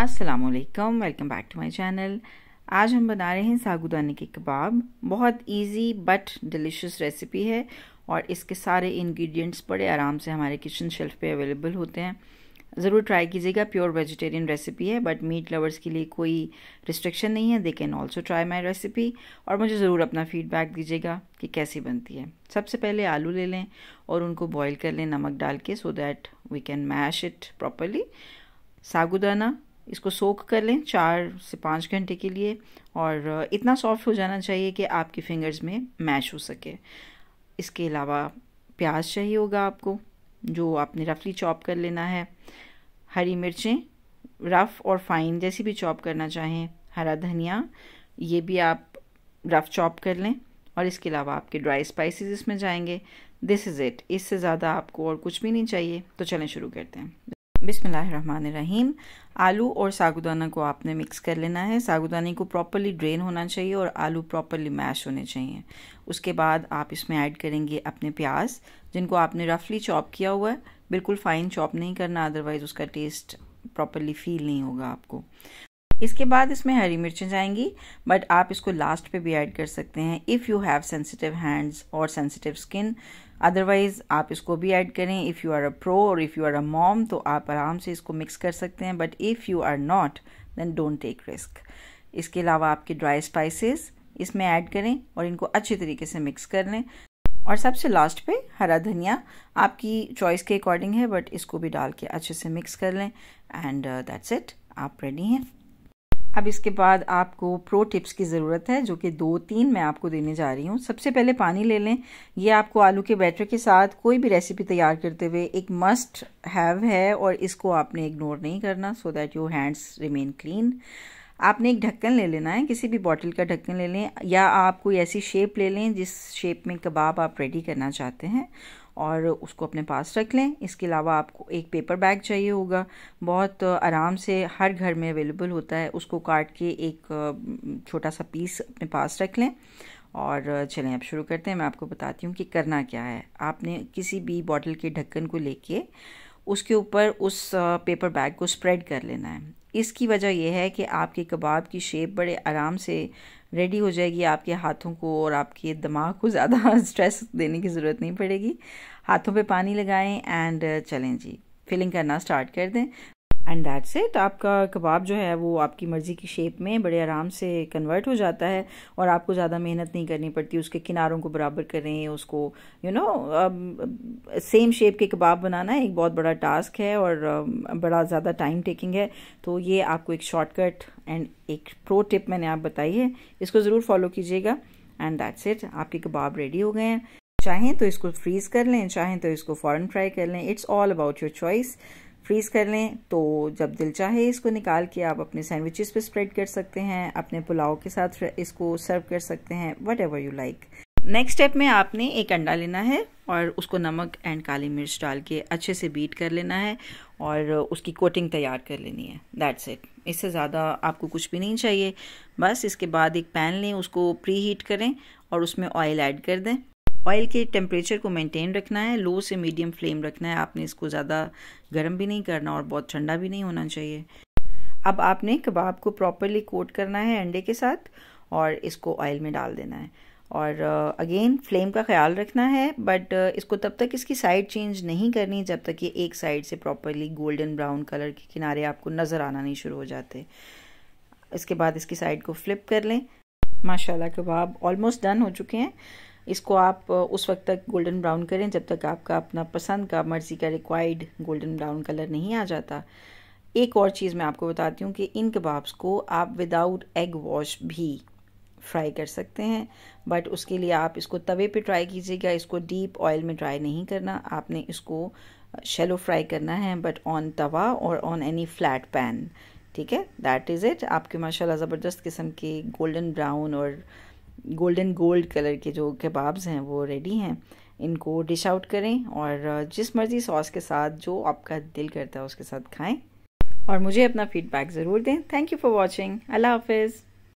अस्सलाम वालेकुम welcome back to my channel आज हम बना रहे हैं सागुदाने के कबाब बहुत इजी बट डिलीशियस रेसिपी है और इसके सारे इंग्रेडिएंट्स बड़े आराम से हमारे किचन शेल्फ पे अवेलेबल होते हैं ज़रूर ट्राई कीजिएगा प्योर वेजिटेरियन रेसिपी है बट मीट लवर्स के लिए कोई रिस्ट्रिक्शन नहीं है they can also try my recipe और मुझे ज़रूर अपना फीडबैक दीजिएगा कि कैसी बनती है सबसे पहले आलू ले लें और उनको बॉयल कर लें नमक डाल के so that we can mash it properly सागुदाना इसको सोख कर लें चार से पाँच घंटे के लिए और इतना सॉफ्ट हो जाना चाहिए कि आपकी फिंगर्स में मैश हो सके इसके अलावा प्याज चाहिए होगा आपको जो आपने रफली चॉप कर लेना है हरी मिर्चें रफ़ और फाइन जैसी भी चॉप करना चाहें हरा धनिया ये भी आप रफ़ चॉप कर लें और इसके अलावा आपके ड्राई स्पाइसेस इसमें जाएंगे दिस इज़ इट इससे ज़्यादा आपको और कुछ भी नहीं चाहिए तो चलें शुरू करते हैं बिसमीम आलू और सागुदाना को आपने मिक्स कर लेना है सागुदाने को प्रॉपरली ड्रेन होना चाहिए और आलू प्रॉपरली मैश होने चाहिए उसके बाद आप इसमें ऐड करेंगे अपने प्याज जिनको आपने रफली चॉप किया हुआ है बिल्कुल फ़ाइन चॉप नहीं करना अदरवाइज़ उसका टेस्ट प्रॉपरली फील नहीं होगा आपको इसके बाद इसमें हरी मिर्चें जाएंगी बट आप इसको लास्ट पे भी ऐड कर सकते हैं if you have sensitive hands और सेंसिटिव स्किन अदरवाइज़ आप इसको भी ऐड करें if you are a pro और if you are a mom तो आप आराम से इसको मिक्स कर सकते हैं but if you are not then don't take risk इसके अलावा आपके ड्राई स्पाइसेस इसमें ऐड करें और इनको अच्छे तरीके से मिक्स कर लें और सबसे लास्ट पे हरा धनिया आपकी चॉइस के अकॉर्डिंग है बट इसको भी डाल के अच्छे से मिक्स कर लें एंड दैट्स इट आप रेडी हैं अब इसके बाद आपको प्रो टिप्स की ज़रूरत है जो कि दो तीन मैं आपको देने जा रही हूँ सबसे पहले पानी ले लें ये आपको आलू के बैटर के साथ कोई भी रेसिपी तैयार करते हुए एक मस्ट हैव है और इसको आपने इग्नोर नहीं करना so that your hands remain clean आपने एक ढक्कन ले लेना है किसी भी बॉटल का ढक्कन ले लें या आप कोई ऐसी शेप ले लें जिस शेप में कबाब आप रेडी करना चाहते हैं और उसको अपने पास रख लें इसके अलावा आपको एक पेपर बैग चाहिए होगा बहुत आराम से हर घर में अवेलेबल होता है उसको काट के एक छोटा सा पीस अपने पास रख लें और चलें अब शुरू करते हैं मैं आपको बताती हूँ कि करना क्या है आपने किसी भी बॉटल के ढक्कन को लेके उसके ऊपर उस पेपर बैग को स्प्रेड कर लेना है इसकी वजह यह है कि आपके कबाब की शेप बड़े आराम से रेडी हो जाएगी आपके हाथों को और आपके दिमाग को ज़्यादा स्ट्रेस देने की ज़रूरत नहीं पड़ेगी हाथों पे पानी लगाएं एंड चलें जी फिलिंग करना स्टार्ट कर दें एंड दैट्स इट आपका कबाब जो है वो आपकी मर्ज़ी की शेप में बड़े आराम से कन्वर्ट हो जाता है और आपको ज़्यादा मेहनत नहीं करनी पड़ती उसके किनारों को बराबर करें उसको यू नो सेम शेप के कबाब बनाना एक बहुत बड़ा टास्क है और um, बड़ा ज़्यादा टाइम टेकिंग है तो ये आपको एक शॉर्टकट एंड एक प्रो टिप मैंने आप बताई है इसको ज़रूर फॉलो कीजिएगा एंड दैट्स इट आपके कबाब रेडी हो गए हैं चाहें तो इसको फ्रीज़ कर लें चाहें तो इसको फ़ौरन फ्राई कर लें it's all about your choice freeze कर लें तो जब दिल चाहे इसको निकाल के आप अपने सैंडविचेस पे स्प्रेड कर सकते हैं अपने पुलाव के साथ इसको सर्व कर सकते हैं whatever you like next step में आपने एक अंडा लेना है और उसको नमक एंड काली मिर्च डाल के अच्छे से बीट कर लेना है और उसकी कोटिंग तैयार कर लेनी है दैट्स इट इससे ज़्यादा आपको कुछ भी नहीं चाहिए बस इसके बाद एक पैन लें उसको प्री हीट करें और उसमें ऑयल ऐड कर दें ऑयल के टेम्परेचर को मेंटेन रखना है लो से मीडियम फ्लेम रखना है आपने इसको ज़्यादा गर्म भी नहीं करना और बहुत ठंडा भी नहीं होना चाहिए अब आपने कबाब को प्रॉपरली कोट करना है अंडे के साथ और इसको ऑयल में डाल देना है और अगेन uh, फ्लेम का ख्याल रखना है बट uh, इसको तब तक इसकी साइड चेंज नहीं करनी जब तक ये एक साइड से प्रॉपरली गोल्डन ब्राउन कलर के किनारे आपको नज़र आना नहीं शुरू हो जाते इसके बाद इसकी साइड को फ्लिप कर लें माशाल्लाह कबाब ऑलमोस्ट डन हो चुके हैं इसको आप उस वक्त तक गोल्डन ब्राउन करें जब तक आपका अपना पसंद का मर्ज़ी का रिक्वायर्ड गोल्डन ब्राउन कलर नहीं आ जाता एक और चीज़ मैं आपको बताती हूँ कि इन कबाब्स को आप विदाउट एग वॉश भी फ्राई कर सकते हैं बट उसके लिए आप इसको तवे पे ट्राई कीजिएगा इसको डीप ऑयल में ट्राई नहीं करना आपने इसको शेलो फ्राई करना है बट ऑन तवा और ऑन एनी फ्लैट पैन ठीक है दैट इज़ इट आपके माशाल्लाह ज़बरदस्त किस्म के गोल्डन ब्राउन और गोल्डन गोल्ड कलर के जो कबाब्स हैं वो रेडी हैं इनको डिश आउट करें और जिस मर्ज़ी सॉस के साथ जो आपका दिल करता है उसके साथ खाएं और मुझे अपना फीडबैक ज़रूर दें थैंक यू फॉर वॉचिंग अल्लाह हाफिज़